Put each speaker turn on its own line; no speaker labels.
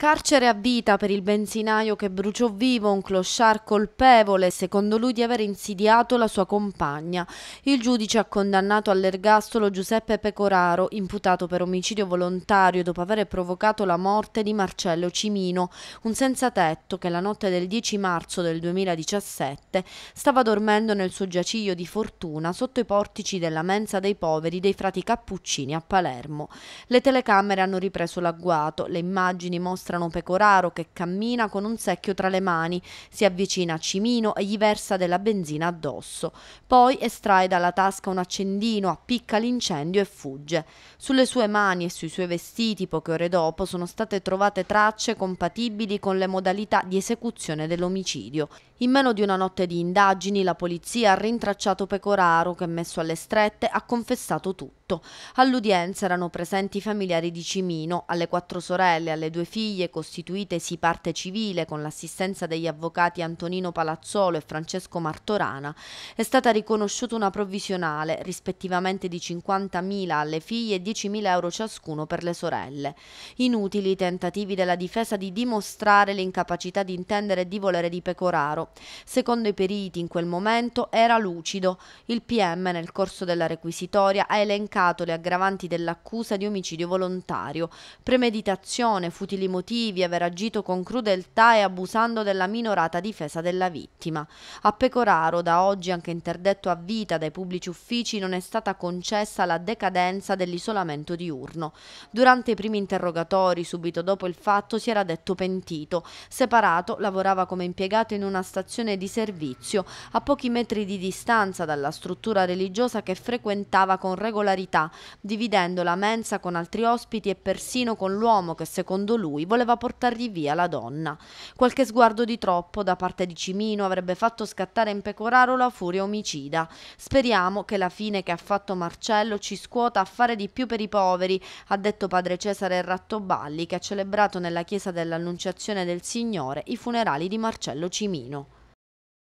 Carcere a vita per il benzinaio che bruciò vivo un clochard colpevole, secondo lui di aver insidiato la sua compagna. Il giudice ha condannato all'ergastolo Giuseppe Pecoraro, imputato per omicidio volontario dopo aver provocato la morte di Marcello Cimino, un senza tetto che la notte del 10 marzo del 2017 stava dormendo nel suo giaciglio di fortuna sotto i portici della mensa dei poveri dei frati Cappuccini a Palermo. Le telecamere hanno ripreso l'agguato, le immagini mostrano mostrano Pecoraro che cammina con un secchio tra le mani, si avvicina a Cimino e gli versa della benzina addosso. Poi estrae dalla tasca un accendino, appicca l'incendio e fugge. Sulle sue mani e sui suoi vestiti, poche ore dopo, sono state trovate tracce compatibili con le modalità di esecuzione dell'omicidio. In meno di una notte di indagini, la polizia ha rintracciato Pecoraro che, messo alle strette, ha confessato tutto lutto. All'udienza erano presenti i familiari di Cimino, alle quattro sorelle, alle due figlie, costituitesi parte civile con l'assistenza degli avvocati Antonino Palazzolo e Francesco Martorana, è stata riconosciuta una provvisionale, rispettivamente di 50.000 alle figlie e 10.000 euro ciascuno per le sorelle. Inutili i tentativi della difesa di dimostrare l'incapacità di intendere e di volere di Pecoraro. Secondo i periti, in quel momento era lucido. Il PM, nel corso della requisitoria, ha elencato elencato le aggravanti dell'accusa di omicidio volontario, premeditazione, futili motivi, aver agito con crudeltà e abusando della minorata difesa della vittima. A Pecoraro, da oggi anche interdetto a vita dai pubblici uffici, non è stata concessa la decadenza dell'isolamento diurno. Durante i primi interrogatori, subito dopo il fatto, si era detto pentito. Separato, lavorava come impiegato in una stazione di servizio, a pochi metri di distanza dalla struttura religiosa che frequentava con regolarità ospitalità, dividendo la mensa con altri ospiti e persino con l'uomo che secondo lui voleva portargli via la donna. Qualche sguardo di troppo da parte di Cimino avrebbe fatto scattare in Pecoraro la furia omicida. Speriamo che la fine che ha fatto Marcello ci scuota a fare di più per i poveri, ha detto padre Cesare Rattoballi che ha celebrato nella chiesa dell'Annunciazione del Signore i funerali di Marcello Cimino.